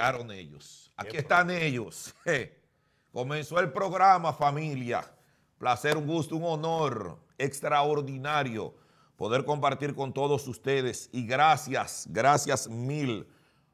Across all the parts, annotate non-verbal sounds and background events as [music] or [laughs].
llegaron ellos. Aquí están ellos. [laughs] Comenzó el programa, familia. Placer, un gusto, un honor extraordinario poder compartir con todos ustedes. Y gracias, gracias mil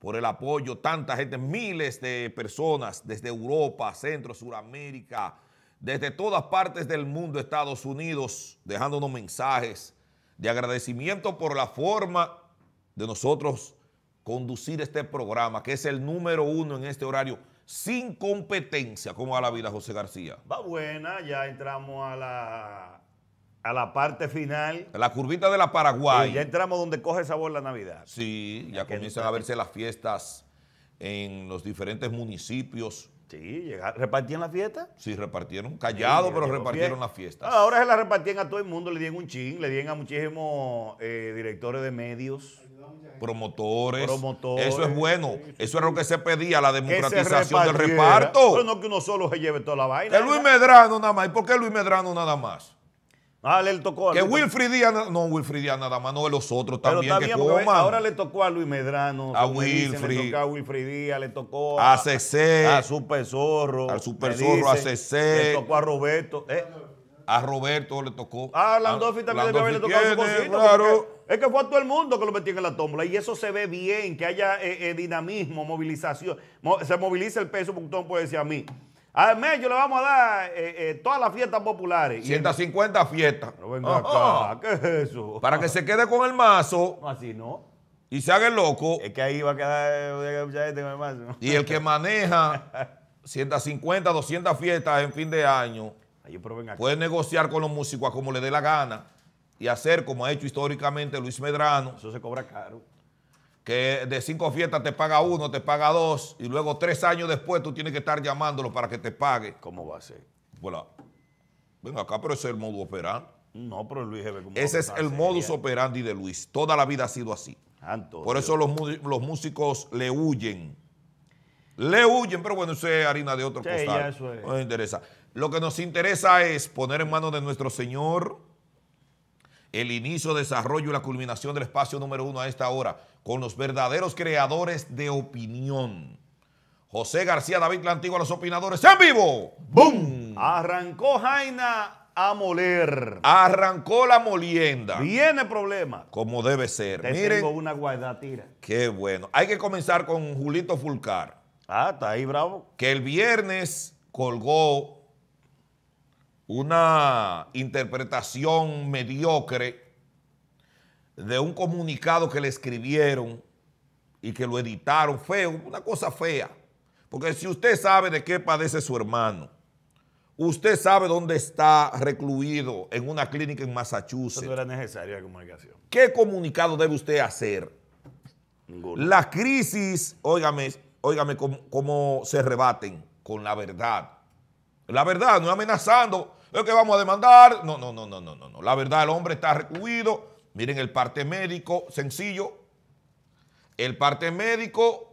por el apoyo. Tanta gente, miles de personas desde Europa, Centro, Suramérica, desde todas partes del mundo, Estados Unidos, dejándonos mensajes de agradecimiento por la forma de nosotros conducir este programa, que es el número uno en este horario, sin competencia. ¿Cómo va la vida, José García? Va buena, ya entramos a la, a la parte final. La curvita de la Paraguay. ya entramos donde coge sabor la Navidad. Sí, ya comienzan a verse las fiestas en los diferentes municipios Sí, llegaron. ¿Repartían la fiesta? Sí, repartieron. Callado, pero repartieron las fiesta ah, Ahora se la repartían a todo el mundo, le dieron un chin, le dieron a muchísimos eh, directores de medios. Promotores. Eso es bueno. Eso es lo que se pedía, la democratización del reparto. Pero no que uno solo se lleve toda la vaina. Que Luis Medrano nada más. ¿Y por qué Luis Medrano nada más? Ah, le tocó a Que Wilfried Díaz, no, Wilfried Díaz nada más, no de los otros Pero también. ahora le tocó a Luis Medrano. A Wilfridía le tocó a Wilfried Díaz, le tocó a, CC. A Super Zorro. a Super Zorro, a CC. Le tocó a Roberto. Eh. A Roberto le tocó. Ah, Landolfi también debe haberle tocado su Es que fue a todo el mundo que lo metió en la tómbola. Y eso se ve bien, que haya eh, eh, dinamismo, movilización. se moviliza el peso, porque no puede decir a mí. Al yo le vamos a dar eh, eh, todas las fiestas populares. 150 fiestas. Pero venga acá, oh, oh. ¿qué es eso? Para que se quede con el mazo. Así no. Y se haga el loco. Es que ahí va a quedar mucha eh, gente con el mazo. Y el que maneja 150, 200 fiestas en fin de año, puede negociar con los músicos como le dé la gana y hacer como ha hecho históricamente Luis Medrano. Eso se cobra caro que de cinco fiestas te paga uno, te paga dos, y luego tres años después tú tienes que estar llamándolo para que te pague. ¿Cómo va a ser? Bueno, acá, pero ese es el modus operandi. No, pero Luis Ese es el modus operandi de Luis. Toda la vida ha sido así. Ah, Por eso los, los, músicos le huyen. Le huyen, pero bueno, eso es harina de otro sí, No nos interesa. Lo que nos interesa es poner en manos de nuestro Señor el inicio, desarrollo y la culminación del espacio número uno a esta hora, con los verdaderos creadores de opinión. José García David la Antigua, los opinadores en vivo. ¡Bum! Arrancó Jaina a moler. Arrancó la molienda. Viene problema. Como debe ser. Miren, tengo una guardatira. Qué bueno. Hay que comenzar con Julito Fulcar. Ah, está ahí, bravo. Que el viernes colgó una interpretación mediocre de un comunicado que le escribieron y que lo editaron feo, una cosa fea. Porque si usted sabe de qué padece su hermano, usted sabe dónde está recluido en una clínica en Massachusetts. No era necesaria la comunicación. ¿Qué comunicado debe usted hacer? La crisis, óigame, óigame cómo, cómo se rebaten con la verdad. La verdad, no amenazando, es que vamos a demandar. No, no, no, no, no, no. La verdad, el hombre está recuido, Miren el parte médico, sencillo. El parte médico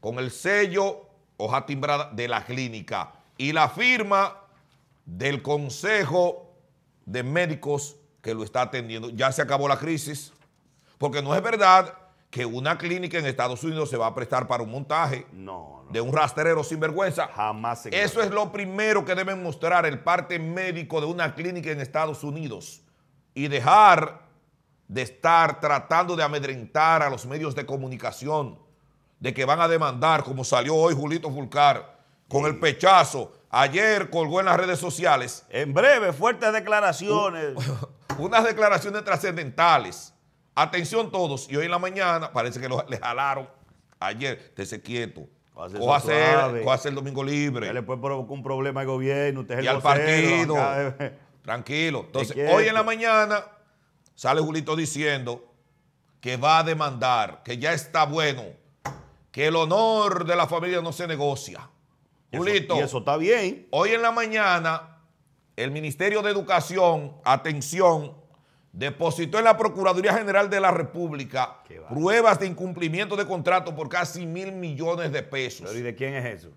con el sello hoja timbrada de la clínica y la firma del Consejo de Médicos que lo está atendiendo. Ya se acabó la crisis, porque no es verdad que una clínica en Estados Unidos se va a prestar para un montaje de un rastrero sin vergüenza. Jamás. Eso es lo primero que deben mostrar el parte médico de una clínica en Estados Unidos y dejar de estar tratando de amedrentar a los medios de comunicación de que van a demandar, como salió hoy Julito Fulcar, con el pechazo. Ayer colgó en las redes sociales. En breve, fuertes declaraciones. [laughs] unas declaraciones trascendentales Atención todos, y hoy en la mañana parece que los, le jalaron ayer, se quieto. o hacer el domingo libre. le puede provocar un problema al gobierno, usted y y al partido. Eh. Tranquilo. Entonces, hoy en la mañana sale Julito diciendo que va a demandar, que ya está bueno, que el honor de la familia no se negocia. Julito. y eso está bien. Hoy en la mañana, el Ministerio de Educación, atención, depositó en la Procuraduría General de la República pruebas de incumplimiento de contrato por casi mil millones de pesos. ¿y de quién es eso?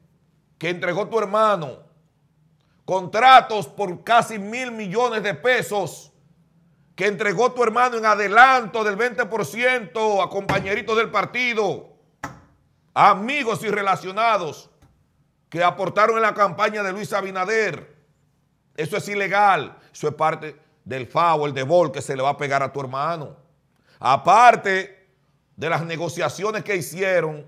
Que entregó tu hermano. Contratos por casi mil millones de pesos que entregó tu hermano en adelanto del 20% a compañeritos del partido, amigos y relacionados que aportaron en la campaña de Luis Abinader. Eso es ilegal, eso es parte del FAO, el de que se le va a pegar a tu hermano. Aparte de las negociaciones que hicieron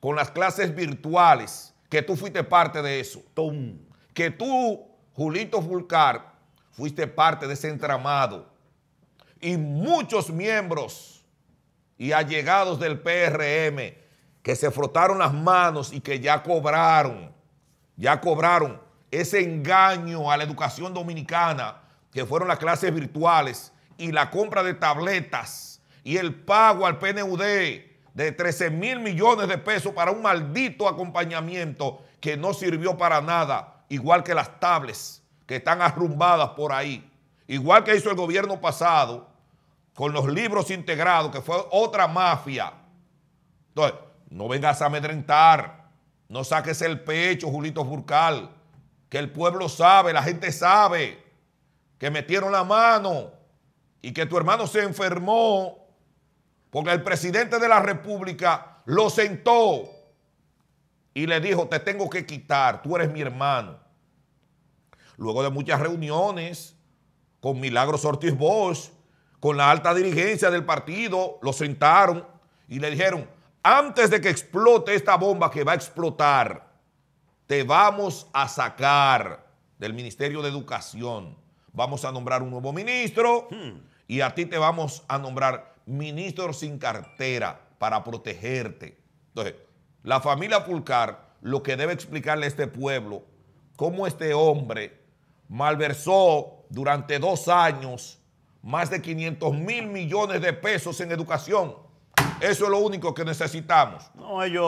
con las clases virtuales, que tú fuiste parte de eso. Que tú, Julito Fulcar, fuiste parte de ese entramado. Y muchos miembros y allegados del PRM que se frotaron las manos y que ya cobraron, ya cobraron ese engaño a la educación dominicana que fueron las clases virtuales y la compra de tabletas y el pago al PNUD de 13 mil millones de pesos para un maldito acompañamiento que no sirvió para nada, igual que las tablets que están arrumbadas por ahí, igual que hizo el gobierno pasado con los libros integrados, que fue otra mafia. Entonces, no vengas a amedrentar, no saques el pecho, Julito Furcal, que el pueblo sabe, la gente sabe que metieron la mano y que tu hermano se enfermó porque el presidente de la República lo sentó y le dijo, te tengo que quitar, tú eres mi hermano. Luego de muchas reuniones con Milagros Ortiz Bosch, con la alta dirigencia del partido, lo sentaron y le dijeron, antes de que explote esta bomba que va a explotar, te vamos a sacar del Ministerio de Educación vamos a nombrar un nuevo ministro hmm. y a ti te vamos a nombrar ministro sin cartera para protegerte. Entonces, la familia Fulcar lo que debe explicarle a este pueblo, cómo este hombre malversó durante dos años más de 500 mil millones de pesos en educación eso es lo único que necesitamos. No, ellos,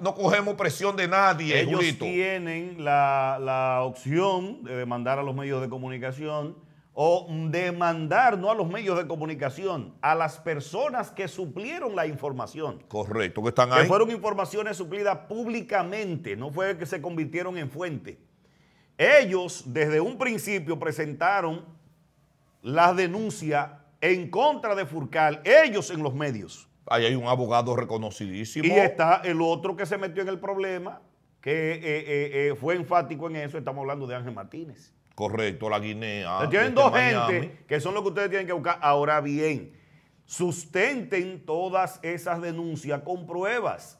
no, cogemos, presión de nadie. Ellos tienen la, la opción de demandar a los medios de comunicación o demandar no a los medios de comunicación, a las personas que suplieron la información. Correcto, que están ahí. Que fueron informaciones suplidas públicamente, no fue que se convirtieron en fuente. Ellos desde un principio presentaron la denuncia en contra de Furcal, ellos en los medios. Ahí hay un abogado reconocidísimo. Y está el otro que se metió en el problema, que eh, eh, eh, fue enfático en eso. Estamos hablando de Ángel Martínez. Correcto, la Guinea. tienen dos gente que son los que ustedes tienen que buscar. Ahora bien, sustenten todas esas denuncias con pruebas.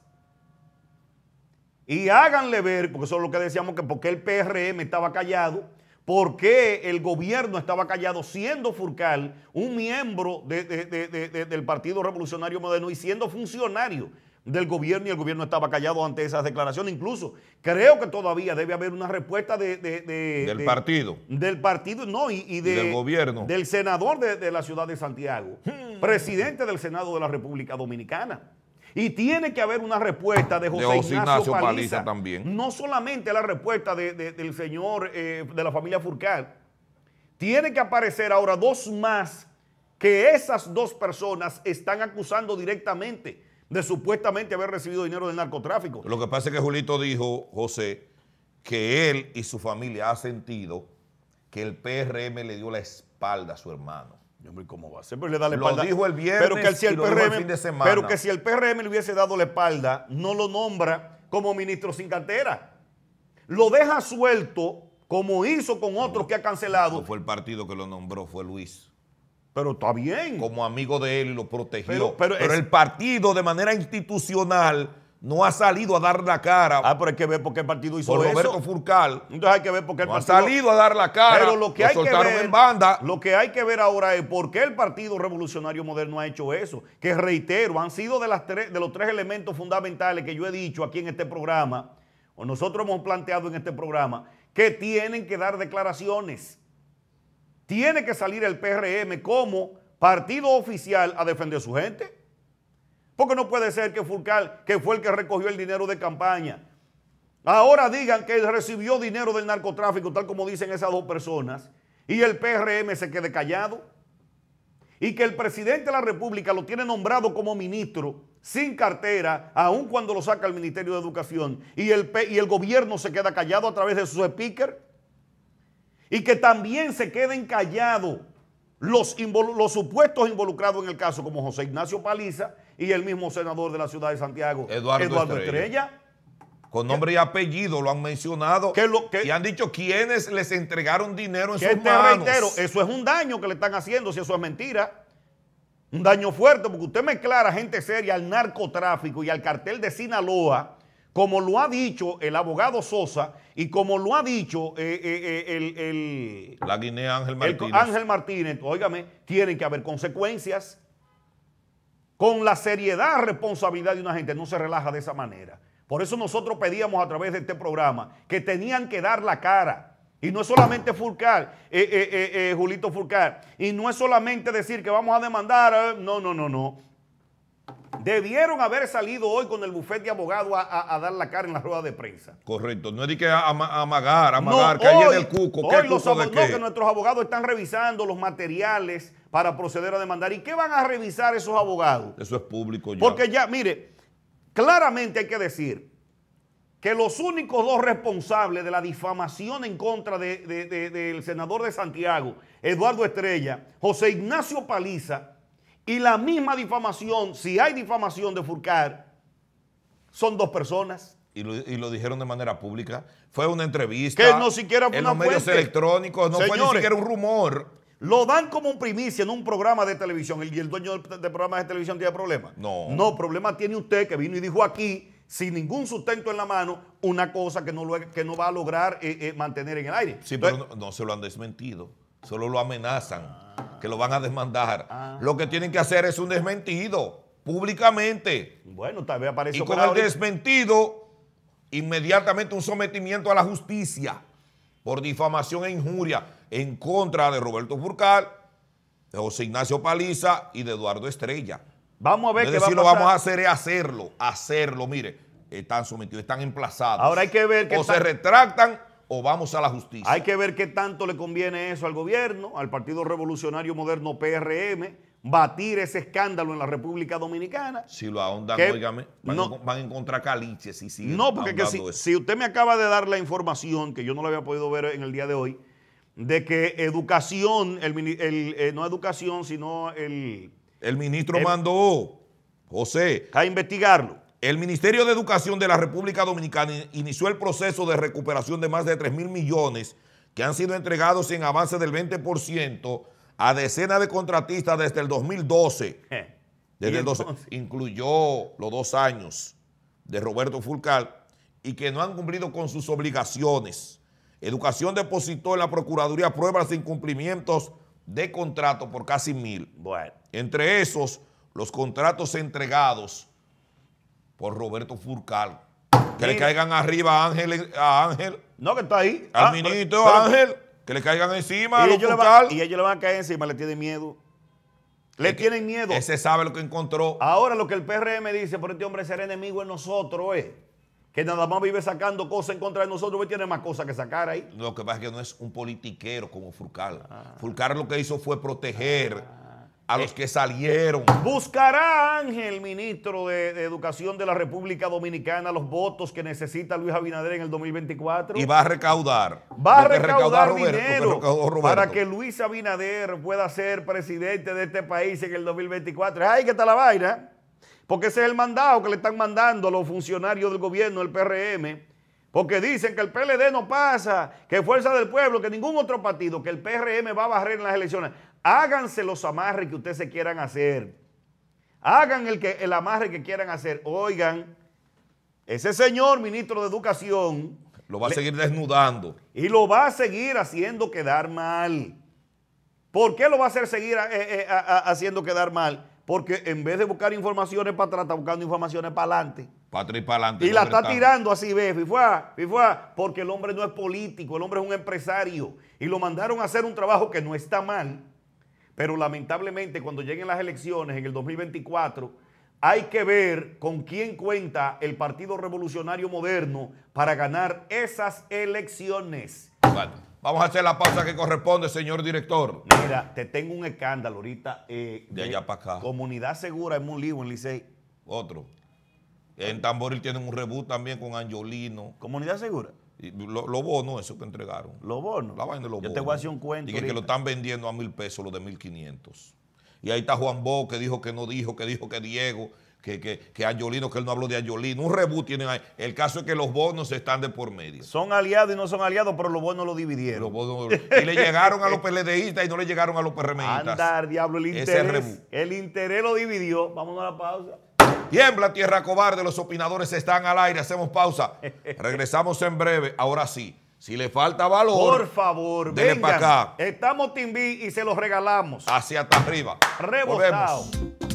Y háganle ver, porque eso es lo que decíamos que porque el PRM estaba callado por qué el gobierno estaba callado siendo Furcal un miembro del Partido Revolucionario Moderno y siendo funcionario del gobierno y el gobierno estaba callado ante esas declaraciones. Incluso creo que todavía debe haber una respuesta del partido. Del partido, no, y, del gobierno. Del senador de, la ciudad de Santiago, hmm. presidente del Senado de la República Dominicana. Y tiene que haber una respuesta de José, Ignacio, Paliza. también. No solamente la respuesta del señor eh, de la familia Furcal. Tiene que aparecer ahora dos más que esas dos personas están acusando directamente de supuestamente haber recibido dinero del narcotráfico. Lo que pasa es que Julito dijo, José, que él y su familia ha sentido que el PRM le dio la espalda a su hermano. ¿Cómo va a ser? Pero le da la espalda. Lo dijo el viernes pero que si el, PRM, que si el PRM le hubiese dado la espalda, no lo nombra como ministro sin cartera. Lo deja suelto, como hizo con otros que ha cancelado. No fue el partido que lo nombró, fue Luis. Pero está bien. Como amigo de él y lo protegió. Pero, el partido de manera institucional no ha salido a dar la cara. Ah, pero hay que ver por qué el partido hizo por Roberto Furcal. Entonces hay que ver por qué el partido. ha salido a dar la cara. Pero lo que hay que ver. banda. Lo que hay que ver ahora es por qué el Partido Revolucionario Moderno ha hecho eso. Que reitero, han sido de, las de los tres elementos fundamentales que yo he dicho aquí en este programa, o nosotros hemos planteado en este programa, que tienen que dar declaraciones. Tiene que salir el PRM como partido oficial a defender a su gente. Porque no puede ser que Furcal, que fue el que recogió el dinero de campaña, ahora digan que él recibió dinero del narcotráfico, tal como dicen esas dos personas, y el PRM se quede callado, y que el presidente de la República lo tiene nombrado como ministro sin cartera, aun cuando lo saca el Ministerio de Educación, y el, y el gobierno se queda callado a través de su speaker, y que también se queden callados los, los supuestos involucrados en el caso, como José Ignacio Paliza, y el mismo senador de la ciudad de Santiago, Eduardo, Estrella. con nombre y apellido lo han mencionado y han dicho quiénes les entregaron dinero en sus este eso es un daño que le están haciendo si eso es mentira. Un daño fuerte porque usted mezclara a gente seria al narcotráfico y al cartel de Sinaloa, como lo ha dicho el abogado Sosa y como lo ha dicho eh, eh, eh, el, La Guinea Ángel Martínez. Ángel Martínez, óigame, tienen que haber consecuencias con la seriedad, responsabilidad de una gente, no se relaja de esa manera. Por eso nosotros pedíamos a través de este programa que tenían que dar la cara. Y no es solamente Furcar, eh eh, eh, eh, Julito Furcar, y no es solamente decir que vamos a demandar, eh, no, no, no, no. Debieron haber salido hoy con el bufete de abogados a, dar la cara en la rueda de prensa. Correcto, no es que amagar, amagar, calle el cuco. Hoy los que nuestros abogados están revisando los materiales para proceder a demandar. ¿Y qué van a revisar esos abogados? Eso es público ya. Porque ya, mire, claramente hay que decir que los únicos dos responsables de la difamación en contra del senador de Santiago, Eduardo Estrella, José Ignacio Paliza, y la misma difamación, si hay difamación de Furcar, son dos personas. Y lo, dijeron de manera pública. Fue una entrevista. Que no siquiera fue en los medios electrónicos, no fue ni siquiera un rumor. Lo dan como un primicia en un programa de televisión y el dueño del, programa de televisión tiene problemas. No. No, problema tiene usted que vino y dijo aquí, sin ningún sustento en la mano, una cosa que no, que no va a lograr eh, eh, mantener en el aire. Sí, pero no, se lo han desmentido, solo lo amenazan, que lo van a desmandar ah. lo que tienen que hacer es un desmentido, públicamente. Bueno, tal vez aparece. Y con el desmentido, inmediatamente un sometimiento a la justicia por difamación e injuria en contra de Roberto Furcal, de José Ignacio Paliza y de Eduardo Estrella. Vamos a ver qué lo vamos a hacer es hacerlo, hacerlo, mire, están sometidos, están emplazados. Ahora hay que ver que... O se retractan o vamos a la justicia. Hay que ver qué tanto le conviene eso al gobierno, al Partido Revolucionario Moderno PRM, batir ese escándalo en la República Dominicana. Si lo ahondan, que, van, a encontrar caliches y No, porque si, usted me acaba de dar la información, que yo no la había podido ver en el día de hoy, de que educación, eh, no educación, sino el... El ministro mandó, José... A investigarlo. El Ministerio de Educación de la República Dominicana inició el proceso de recuperación de más de 3 mil millones que han sido entregados en avance del 20% a decenas de contratistas desde el 2012. [laughs] incluyó los dos años de Roberto Furcal y que no han cumplido con sus obligaciones. Educación depositó en la Procuraduría pruebas de incumplimientos de contrato por casi mil. Bueno. Entre esos, los contratos entregados por Roberto Furcal. Que le caigan arriba a Ángel, No, que está ahí. Ah, Al Ángel. Que le caigan encima. Y, ellos le, van, y ellos le van a caer encima, le tienen miedo. Le tienen miedo. Ese sabe lo que encontró. Ahora lo que el PRM dice, por este hombre ser enemigo en nosotros, es. Eh. que nada más vive sacando cosas en contra de nosotros, hoy tiene más cosas que sacar ahí. Lo que pasa es que no es un politiquero como Fulcar. Ah. Fulcar lo que hizo fue proteger. Ah a eh, los que salieron. Buscará Ángel, ministro de, Educación de la República Dominicana, los votos que necesita Luis Abinader en el 2024. Y va a recaudar. Va a recaudar, dinero para que Luis Abinader pueda ser presidente de este país en el 2024. ¡Ay, que está la vaina! Porque ese es el mandado que le están mandando a los funcionarios del gobierno, el PRM. Porque dicen que el PLD no pasa, que Fuerza del Pueblo, que ningún otro partido, que el PRM va a barrer en las elecciones. Háganse los amarres que ustedes se quieran hacer. Hagan el, que, el amarre que quieran hacer. Oigan, ese señor ministro de Educación... Lo va a seguir desnudando. Y lo va a seguir haciendo quedar mal. ¿Por qué lo va a hacer seguir eh, eh, haciendo quedar mal? Porque en vez de buscar informaciones para atrás, está buscando informaciones para adelante. Para y para adelante. Y la está, tirando así, ve, porque el hombre no es político, el hombre es un empresario. Y lo mandaron a hacer un trabajo que no está mal, pero lamentablemente cuando lleguen las elecciones en el 2024, hay que ver con quién cuenta el Partido Revolucionario Moderno para ganar esas elecciones. vamos a hacer la pausa que corresponde, señor director. Mira, te tengo un escándalo ahorita. Eh, de, allá para acá. Comunidad Segura en libre en Licey. Otro. En Tamboril tienen un reboot también con Angiolino. Comunidad Segura los bonos, eso que entregaron. Los bonos. La vaina de los bonos. Yo te voy a un cuento. Y que, lo están vendiendo a mil pesos, los de mil quinientos Y ahí está Juan Bo, que dijo que no dijo, que dijo que Diego, que, que, que Ayolino, que él no habló de Ayolino. Un rebú tienen ahí. El caso es que los bonos están de por medio. Son aliados y no son aliados, pero los bonos los dividieron. y le llegaron a los PLDistas y no le llegaron a los PRMistas. Andar, diablo, el interés. el interés lo dividió. Vamos a la pausa. Tiembla tierra cobarde, los opinadores están al aire, hacemos pausa. [laughs] Regresamos en breve, ahora sí. Si le falta valor, por favor, ven para acá. Estamos Timbi y se los regalamos. Hacia hasta arriba. Rebotado.